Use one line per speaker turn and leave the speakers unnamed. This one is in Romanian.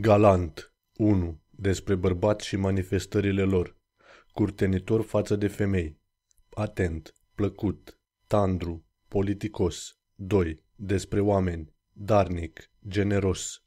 Galant 1. Despre bărbați și manifestările lor. Curtenitor față de femei. Atent, plăcut, tandru, politicos. 2. Despre oameni. Darnic, generos.